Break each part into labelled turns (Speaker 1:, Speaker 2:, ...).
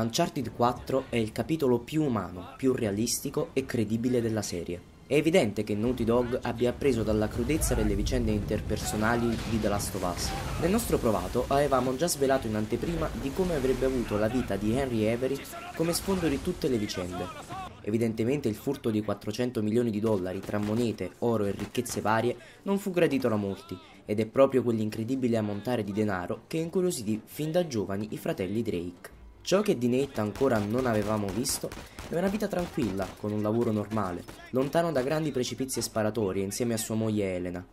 Speaker 1: Uncharted 4 è il capitolo più umano, più realistico e credibile della serie. È evidente che Naughty Dog abbia appreso dalla crudezza delle vicende interpersonali di The Last of Us. Nel nostro provato avevamo già svelato in anteprima di come avrebbe avuto la vita di Henry Avery come sfondo di tutte le vicende. Evidentemente il furto di 400 milioni di dollari tra monete, oro e ricchezze varie non fu gradito da molti ed è proprio quell'incredibile ammontare di denaro che incuriosì fin da giovani i fratelli Drake. Ciò che di Nate ancora non avevamo visto è una vita tranquilla, con un lavoro normale, lontano da grandi precipizi e sparatori insieme a sua moglie Elena.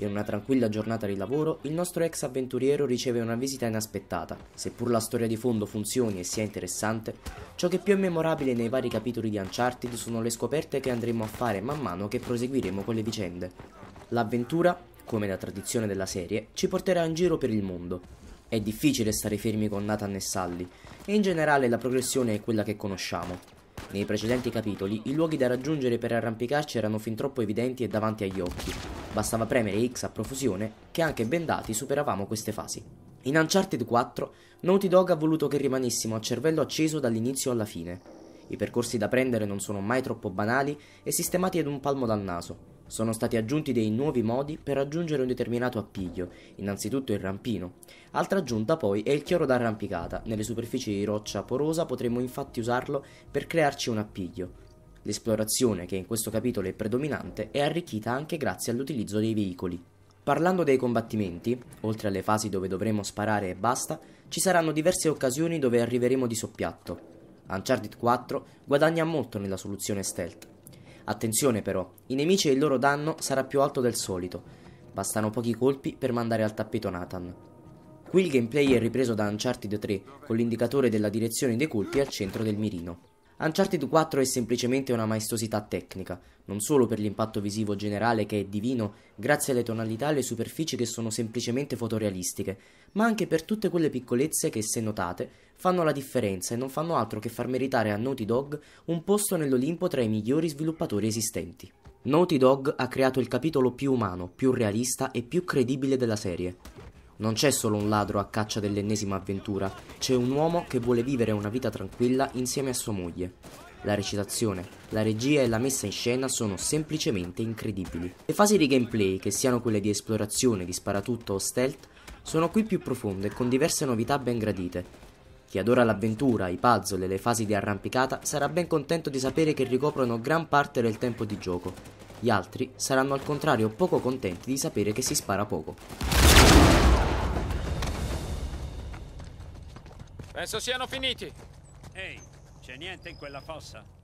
Speaker 1: In una tranquilla giornata di lavoro, il nostro ex avventuriero riceve una visita inaspettata. Seppur la storia di fondo funzioni e sia interessante, ciò che più è memorabile nei vari capitoli di Uncharted sono le scoperte che andremo a fare man mano che proseguiremo con le vicende. L'avventura, come da tradizione della serie, ci porterà in giro per il mondo, è difficile stare fermi con Nathan e Sally, e in generale la progressione è quella che conosciamo. Nei precedenti capitoli, i luoghi da raggiungere per arrampicarci erano fin troppo evidenti e davanti agli occhi. Bastava premere X a profusione, che anche bendati superavamo queste fasi. In Uncharted 4, Naughty Dog ha voluto che rimanessimo a cervello acceso dall'inizio alla fine. I percorsi da prendere non sono mai troppo banali e sistemati ad un palmo dal naso. Sono stati aggiunti dei nuovi modi per raggiungere un determinato appiglio, innanzitutto il rampino. Altra aggiunta poi è il chiodo d'arrampicata, nelle superfici di roccia porosa potremo infatti usarlo per crearci un appiglio. L'esplorazione, che in questo capitolo è predominante, è arricchita anche grazie all'utilizzo dei veicoli. Parlando dei combattimenti, oltre alle fasi dove dovremo sparare e basta, ci saranno diverse occasioni dove arriveremo di soppiatto. Uncharted 4 guadagna molto nella soluzione stealth, Attenzione però, i nemici e il loro danno sarà più alto del solito. Bastano pochi colpi per mandare al tappeto Nathan. Qui il gameplay è ripreso da Uncharted 3, con l'indicatore della direzione dei colpi al centro del mirino. Uncharted 4 è semplicemente una maestosità tecnica, non solo per l'impatto visivo generale che è divino grazie alle tonalità e alle superfici che sono semplicemente fotorealistiche, ma anche per tutte quelle piccolezze che, se notate, fanno la differenza e non fanno altro che far meritare a Naughty Dog un posto nell'Olimpo tra i migliori sviluppatori esistenti. Naughty Dog ha creato il capitolo più umano, più realista e più credibile della serie, non c'è solo un ladro a caccia dell'ennesima avventura, c'è un uomo che vuole vivere una vita tranquilla insieme a sua moglie. La recitazione, la regia e la messa in scena sono semplicemente incredibili. Le fasi di gameplay, che siano quelle di esplorazione, di sparatutto o stealth, sono qui più profonde e con diverse novità ben gradite. Chi adora l'avventura, i puzzle e le fasi di arrampicata sarà ben contento di sapere che ricoprono gran parte del tempo di gioco. Gli altri saranno al contrario poco contenti di sapere che si spara poco. Penso siano finiti. Ehi, c'è niente in quella fossa?